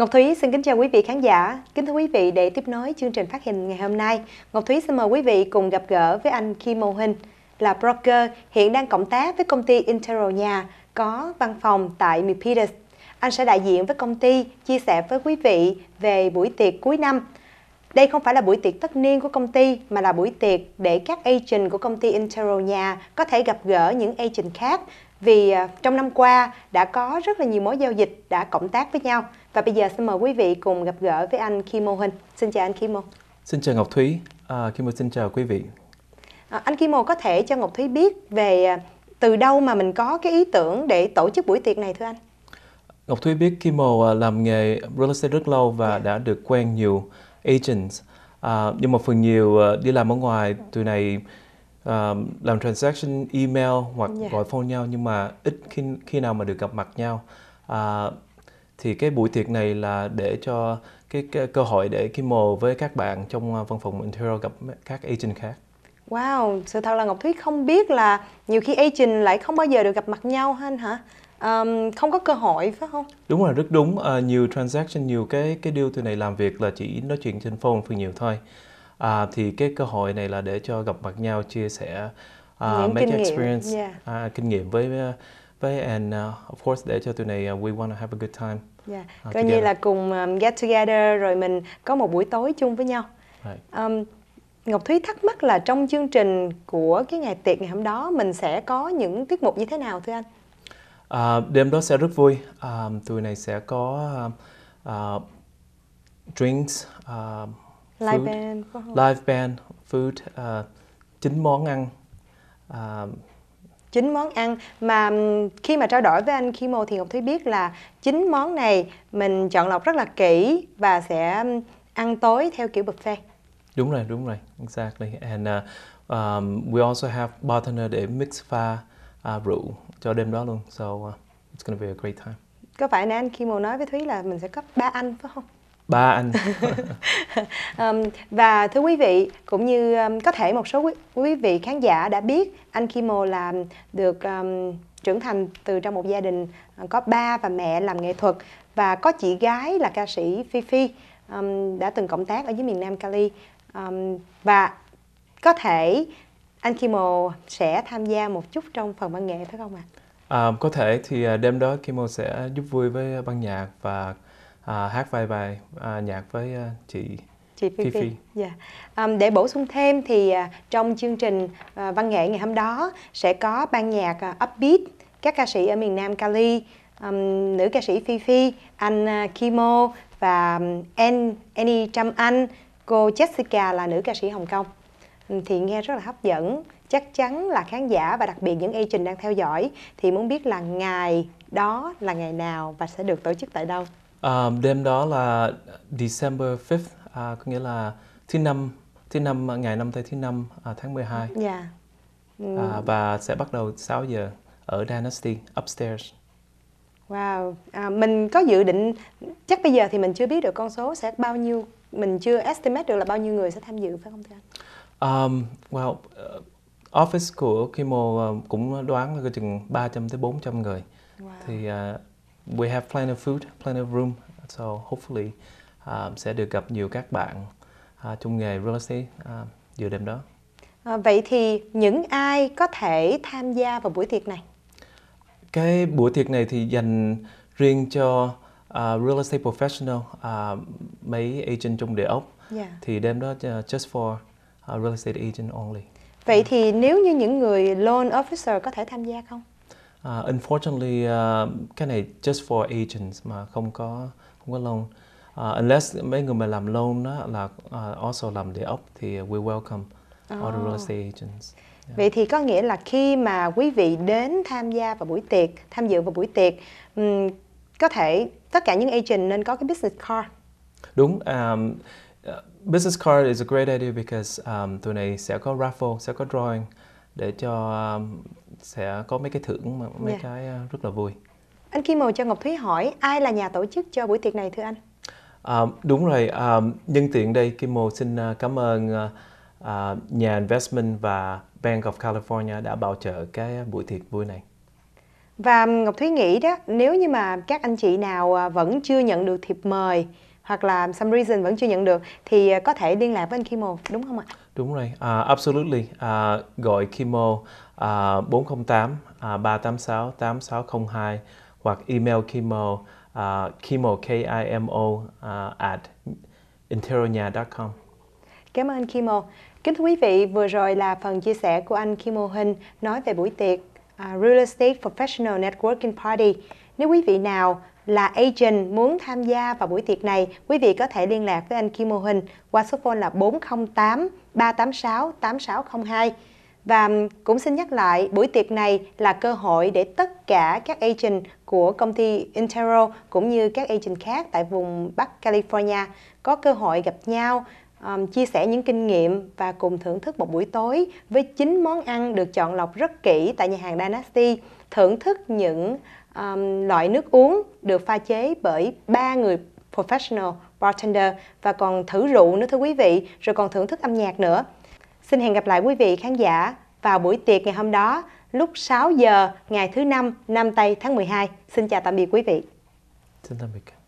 Ngọc Thúy xin kính chào quý vị khán giả. Kính thưa quý vị, để tiếp nối chương trình phát hình ngày hôm nay, Ngọc Thúy xin mời quý vị cùng gặp gỡ với anh Kim Mô Hình là broker hiện đang cộng tác với công ty Intero Nhà có văn phòng tại Milpitas. Anh sẽ đại diện với công ty chia sẻ với quý vị về buổi tiệc cuối năm. Đây không phải là buổi tiệc tất niên của công ty mà là buổi tiệc để các agent của công ty Intero Nhà có thể gặp gỡ những agent khác vì à, trong năm qua đã có rất là nhiều mối giao dịch đã cộng tác với nhau. Và bây giờ xin mời quý vị cùng gặp gỡ với anh Kim Mô Hình. Xin chào anh Kim Mô. Xin chào Ngọc Thúy. À, Kim Mô xin chào quý vị. À, anh Kim Mô có thể cho Ngọc Thúy biết về à, từ đâu mà mình có cái ý tưởng để tổ chức buổi tiệc này thưa anh? Ngọc Thúy biết Kim Mô à, làm nghề real estate rất lâu và dạ. đã được quen nhiều agents. À, nhưng mà phần nhiều đi làm ở ngoài từ này uh, làm transaction email hoặc yeah. Dạ. gọi phone nhau nhưng mà ít khi khi nào mà được gặp mặt nhau uh, thì cái buổi tiệc này là để cho cái, cái cơ hội để Kimmel với các bạn trong ờ, văn phòng interior gặp các agent khác. Wow, sự thật là Ngọc Thúy không biết là nhiều khi agent lại không bao giờ được gặp mặt nhau hơn hả? Um, không có cơ hội phải không? Đúng rồi, rất đúng. Uh, nhiều transaction, nhiều cái cái deal từ này làm việc là chỉ nói chuyện trên phone phần nhiều thôi à, thì cái cơ hội này là để cho gặp mặt nhau chia sẻ uh, Những mấy cái experience yeah. uh, kinh nghiệm với với and uh, à, of course để cho tụi này uh, we want to have a good time yeah. uh, coi như là cùng um, get together rồi mình có một buổi tối chung với nhau right. um, Ngọc Thúy thắc mắc là trong chương trình của cái ngày tiệc ngày hôm đó mình sẽ có những tiết mục như thế nào thưa anh? À, đêm đó sẽ rất vui. À, tụi này sẽ có uh, uh, drinks, uh, live band live band food uh, chín món ăn uh, chín món ăn mà khi mà trao đổi với anh Kimo thì Ngọc Thúy biết là chính món này mình chọn lọc rất là kỹ và sẽ ăn tối theo kiểu buffet. Đúng rồi, đúng rồi. Exactly. And uh, um, we also have bartender để mix pha uh, rượu cho đêm đó luôn. So uh, it's going to be a great time. Có phải nè anh Kimo nói với Thúy là mình sẽ có ba anh phải không? ba anh um, và thưa quý vị cũng như um, có thể một số quý, quý vị khán giả đã biết anh Kimo là được um, trưởng thành từ trong một gia đình ờ, có ba và mẹ làm nghệ thuật và có chị gái là ca sĩ Phi Phi um, đã từng cộng tác ở dưới miền Nam Cali um, và có thể anh Kimo sẽ tham gia một chút trong phần văn nghệ phải không ạ? À? À, có thể thì à, đêm đó Kimo sẽ giúp vui với ban nhạc và À, hát vài bài à, nhạc với à, chị chị Phi Phi. Dạ. Yeah. À, um, để bổ sung thêm thì uh, trong chương trình uh, văn nghệ ngày hôm đó sẽ có ban nhạc uh, Upbeat, các ca sĩ ở miền Nam Cali, um, nữ ca sĩ Phi Phi, anh uh, Kimo và um, An, Annie Trâm Anh, cô Jessica là nữ ca sĩ Hồng Kông. Um, thì nghe rất là hấp dẫn, chắc chắn là khán giả và đặc biệt những agent đang theo dõi thì muốn biết là ngày đó là ngày nào và sẽ được tổ chức tại đâu. Um, đêm đó là December 5th, à, có nghĩa là thứ năm thứ năm ngày năm tây thứ năm à, tháng 12. Dạ. Yeah. Ừ. Mm. À, và sẽ bắt đầu 6 giờ ở Dynasty upstairs. Wow, à, mình có dự định chắc bây giờ thì mình chưa biết được con số sẽ bao nhiêu, mình chưa estimate được là bao nhiêu người sẽ tham dự phải không thưa anh? Um, well, uh, office của Kimo uh, ờ, cũng đoán là chừng 300 tới 400 người. Wow. Thì uh, we have plenty of food, plenty of room. So hopefully um, sẽ được gặp nhiều các bạn uh, trong nghề real estate uh, dự định đó. À, vậy thì những ai có thể tham gia vào buổi tiệc này? Cái buổi tiệc này thì dành riêng cho uh, real estate professional, uh, mấy agent trong địa ốc. Yeah. Dạ. Thì đêm đó uh, just for uh, real estate agent only. Vậy thì nếu như những người loan officer có thể tham gia không? Uh, unfortunately, uh, cái này just for agents mà không có không có loan. Uh, unless mấy người mà làm loan đó là uh, also làm địa ốc thì we welcome oh. all the real estate agents. Yeah. Vậy thì có nghĩa là khi mà quý vị đến tham gia vào buổi tiệc, tham dự vào buổi tiệc, um, có thể tất cả những agent nên có cái business card. Đúng. Um, business card is a great idea because um, tụi này sẽ có raffle, sẽ có drawing để cho um, sẽ có mấy cái thưởng mà mấy yeah. Dạ. cái ờ, rất là vui anh Kim Màu cho Ngọc Thúy hỏi ai là nhà tổ chức cho buổi tiệc này thưa anh à, đúng rồi à, nhân tiện đây Kim Màu xin à, cảm ơn à, à, nhà investment và Bank of California đã bảo trợ cái buổi tiệc vui này và Ngọc Thúy nghĩ đó nếu như mà các anh chị nào à, vẫn chưa nhận được thiệp mời hoặc là some reason vẫn chưa nhận được thì có thể liên lạc với anh Kim Mồ đúng không ạ? Đúng rồi, uh, absolutely. Uh, gọi Kimo uh, 408 uh, 386 8602 hoặc email Kimo uh, Kimo K I M O uh, at interonya.com. Cảm ơn Kimo. Kính thưa quý vị, vừa rồi là phần chia sẻ của anh Kimo Hinh nói về buổi tiệc uh, Real Estate Professional Networking Party. Nếu quý vị nào là agent muốn tham gia vào buổi tiệc này, quý vị có thể liên lạc với anh Kim Mô Hình qua số phone là 408 386 8602. Và cũng xin nhắc lại, buổi tiệc này là cơ hội để tất cả các agent của công ty Intero cũng như các agent khác tại vùng Bắc California có cơ hội gặp nhau, um, chia sẻ những kinh nghiệm và cùng thưởng thức một buổi tối với chín món ăn được chọn lọc rất kỹ tại nhà hàng Dynasty, thưởng thức những um, loại nước uống được pha chế bởi ba người professional bartender và còn thử rượu nữa thưa quý vị, rồi còn thưởng thức âm nhạc nữa. Xin hẹn gặp lại quý vị khán giả vào buổi tiệc ngày hôm đó lúc 6 giờ ngày thứ năm năm Tây tháng 12. Xin chào tạm biệt quý vị. Xin tạm biệt.